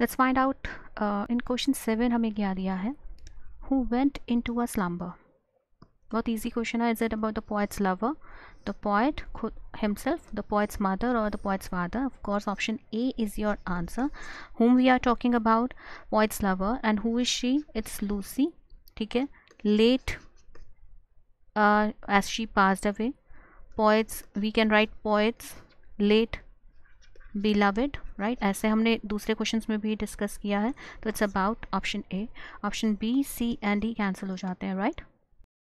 Let's find out in question seven हमें क्या दिया है who went into a slumber बहुत ईजी क्वेश्चन है is it about the poet's lover the poet खुद himself the poet's mother और the poet's father of course option A is your answer whom we are talking about poet's lover and who is she it's Lucy ठीक है late uh, as she passed away poets we can write poets late beloved right ऐसे हमने दूसरे questions में भी discuss किया है तो it's about option A option B C and D cancel हो जाते हैं राइट right?